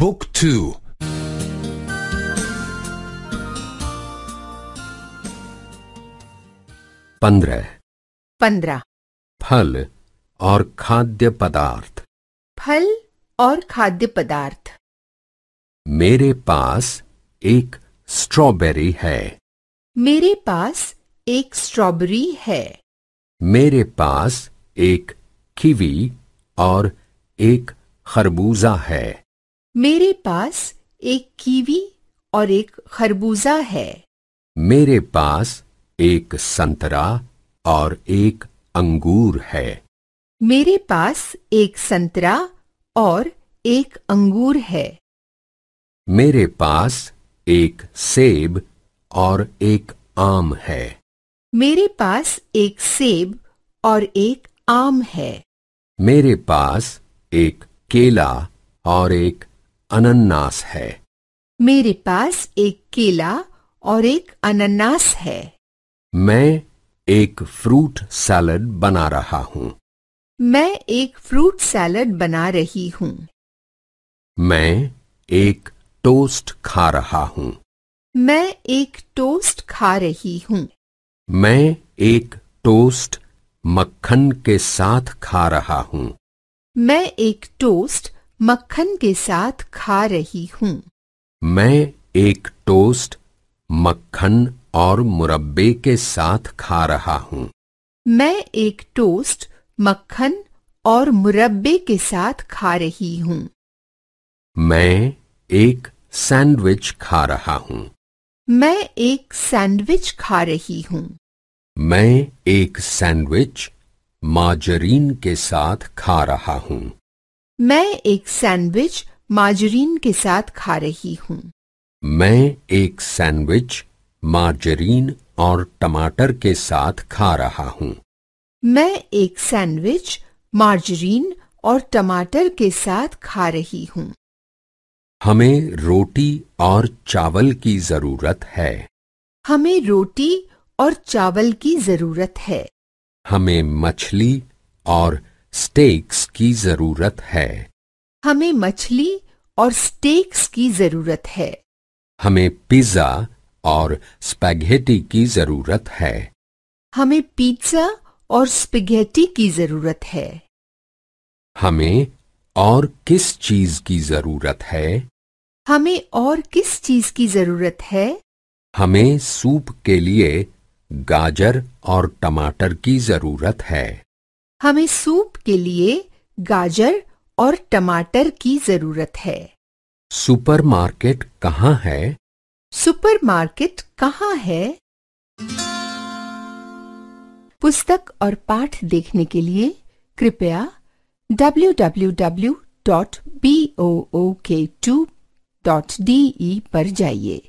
Book 2 पंद्रह पंद्रह फल और खाद्य पदार्थ फल और खाद्य पदार्थ मेरे पास एक स्ट्रॉबेरी है मेरे पास एक स्ट्रॉबेरी है मेरे पास एक कीवी और एक खरबूजा है मेरे पास एक कीवी और एक खरबूजा है मेरे पास एक संतरा और एक अंगूर है मेरे पास एक संतरा और एक अंगूर है मेरे पास एक सेब और एक आम है मेरे पास एक सेब और एक आम है मेरे पास एक केला और एक अनन्नास है मेरे पास एक केला और एक अनन्नास है मैं एक फ्रूट सैलड बना रहा हूँ मैं एक फ्रूट सैलड बना रही हूँ मैं एक टोस्ट खा रहा हूँ मैं एक टोस्ट खा रही हूँ मैं एक टोस्ट मक्खन के साथ खा रहा हूँ मैं एक टोस्ट मक्खन के साथ खा रही हूँ मैं एक टोस्ट मक्खन और मुरब्बे के साथ खा रहा हूँ मैं एक टोस्ट मक्खन और मुरब्बे के साथ खा रही हूँ मैं एक सैंडविच खा रहा हूँ मैं एक सैंडविच खा रही हूँ मैं एक सैंडविच माजरीन के साथ खा रहा हूँ मैं एक सैंडविच मार्जरीन के साथ खा रही हूँ मैं एक सैंडविच मार्जरीन और टमाटर के साथ खा रहा हूँ मैं एक सैंडविच मार्जरीन और टमाटर के साथ खा रही हूँ हमें रोटी और चावल की जरूरत है हमें रोटी और चावल की जरूरत है हमें मछली और स्टेक्स की जरूरत है हमें मछली और स्टेक्स की जरूरत है हमें पिज्जा और स्पैगेटी की जरूरत है हमें पिज्जा और स्पेगेटी की जरूरत है हमें और किस चीज की जरूरत है हमें और किस चीज की जरूरत है हमें सूप के लिए गाजर और टमाटर की जरूरत है हमें सूप के लिए गाजर और टमाटर की जरूरत है सुपरमार्केट कहाँ है सुपरमार्केट कहाँ है पुस्तक और पाठ देखने के लिए कृपया www.book2.de पर जाइए